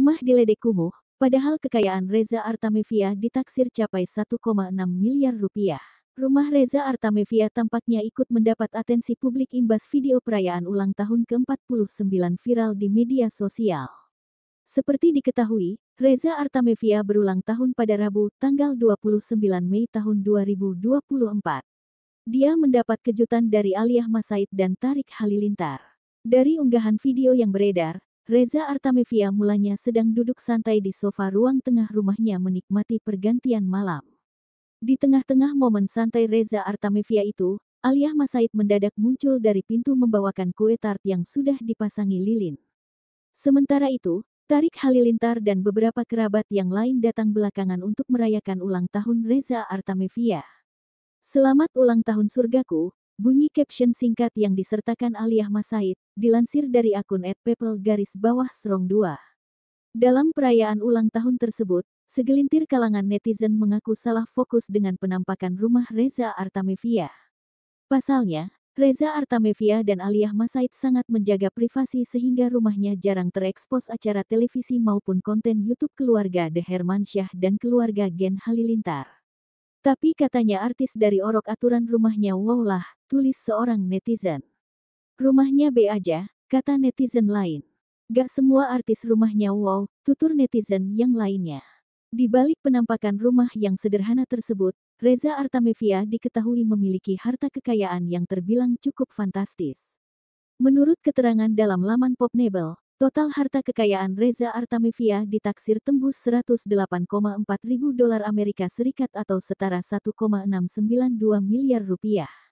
Rumah diledek kumuh, padahal kekayaan Reza Artamevia ditaksir capai 1,6 miliar rupiah. Rumah Reza Artamevia tampaknya ikut mendapat atensi publik imbas video perayaan ulang tahun ke-49 viral di media sosial. Seperti diketahui, Reza Artamevia berulang tahun pada Rabu, tanggal 29 Mei tahun 2024. Dia mendapat kejutan dari Aliyah Masaid dan Tarik Halilintar. Dari unggahan video yang beredar, Reza Artamevia mulanya sedang duduk santai di sofa ruang tengah rumahnya menikmati pergantian malam. Di tengah-tengah momen santai Reza Artamevia itu, Aliyah Masaid mendadak muncul dari pintu membawakan kue tart yang sudah dipasangi lilin. Sementara itu, Tarik Halilintar dan beberapa kerabat yang lain datang belakangan untuk merayakan ulang tahun Reza Artamevia. Selamat ulang tahun surgaku, Bunyi caption singkat yang disertakan Aliyah Masaid, dilansir dari akun @people garis bawah strong 2. Dalam perayaan ulang tahun tersebut, segelintir kalangan netizen mengaku salah fokus dengan penampakan rumah Reza Artamevia. Pasalnya, Reza Artamevia dan Aliyah Masaid sangat menjaga privasi sehingga rumahnya jarang terekspos acara televisi maupun konten YouTube keluarga The Hermansyah dan keluarga Gen Halilintar. Tapi katanya artis dari orok aturan rumahnya wow lah, tulis seorang netizen. Rumahnya B aja, kata netizen lain. Gak semua artis rumahnya wow, tutur netizen yang lainnya. Di balik penampakan rumah yang sederhana tersebut, Reza Artamevia diketahui memiliki harta kekayaan yang terbilang cukup fantastis. Menurut keterangan dalam laman Popnebel, total harta kekayaan Reza Artamevia ditaksir tembus 108,4 ribu dolar Amerika Serikat atau setara 1,692 miliar rupiah.